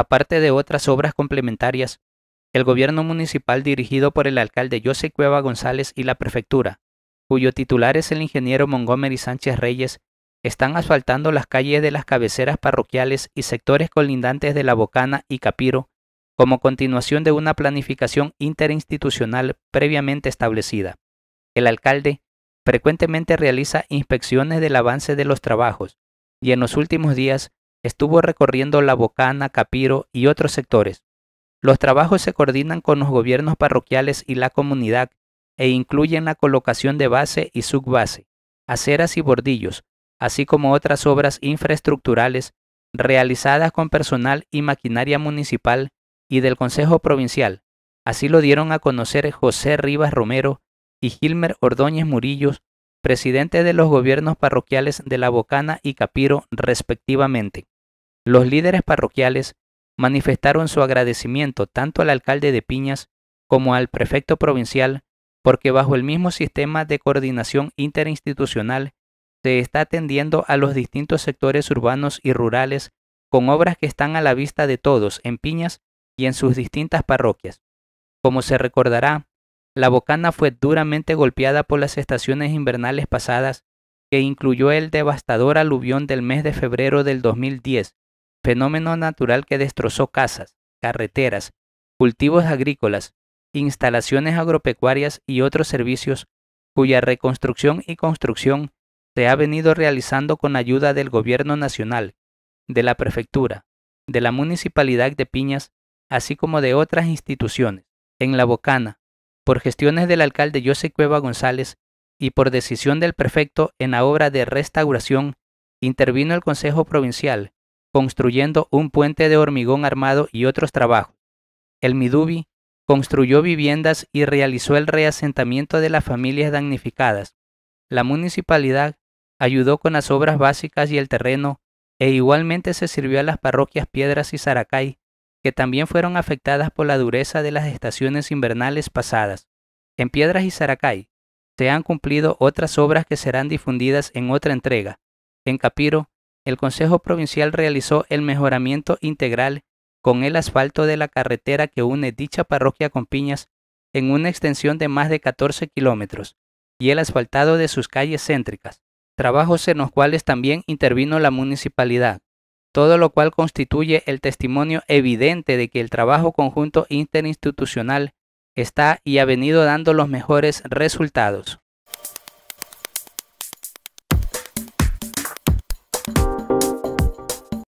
Aparte de otras obras complementarias, el gobierno municipal dirigido por el alcalde José Cueva González y la prefectura, cuyo titular es el ingeniero Montgomery Sánchez Reyes, están asfaltando las calles de las cabeceras parroquiales y sectores colindantes de La Bocana y Capiro, como continuación de una planificación interinstitucional previamente establecida. El alcalde frecuentemente realiza inspecciones del avance de los trabajos y en los últimos días Estuvo recorriendo La Bocana, Capiro y otros sectores. Los trabajos se coordinan con los gobiernos parroquiales y la comunidad e incluyen la colocación de base y subbase, aceras y bordillos, así como otras obras infraestructurales realizadas con personal y maquinaria municipal y del Consejo Provincial. Así lo dieron a conocer José Rivas Romero y Gilmer Ordóñez Murillos, presidente de los gobiernos parroquiales de La Bocana y Capiro, respectivamente. Los líderes parroquiales manifestaron su agradecimiento tanto al alcalde de Piñas como al prefecto provincial porque bajo el mismo sistema de coordinación interinstitucional se está atendiendo a los distintos sectores urbanos y rurales con obras que están a la vista de todos en Piñas y en sus distintas parroquias. Como se recordará, la Bocana fue duramente golpeada por las estaciones invernales pasadas, que incluyó el devastador aluvión del mes de febrero del 2010, fenómeno natural que destrozó casas, carreteras, cultivos agrícolas, instalaciones agropecuarias y otros servicios cuya reconstrucción y construcción se ha venido realizando con ayuda del Gobierno Nacional, de la Prefectura, de la Municipalidad de Piñas, así como de otras instituciones. En La Bocana, por gestiones del alcalde José Cueva González y por decisión del prefecto en la obra de restauración, intervino el Consejo Provincial, construyendo un puente de hormigón armado y otros trabajos. El Midubi construyó viviendas y realizó el reasentamiento de las familias damnificadas. La municipalidad ayudó con las obras básicas y el terreno, e igualmente se sirvió a las parroquias Piedras y Saracay, que también fueron afectadas por la dureza de las estaciones invernales pasadas. En Piedras y Saracay se han cumplido otras obras que serán difundidas en otra entrega. En Capiro el Consejo Provincial realizó el mejoramiento integral con el asfalto de la carretera que une dicha parroquia con Piñas en una extensión de más de 14 kilómetros y el asfaltado de sus calles céntricas, trabajos en los cuales también intervino la municipalidad, todo lo cual constituye el testimonio evidente de que el trabajo conjunto interinstitucional está y ha venido dando los mejores resultados.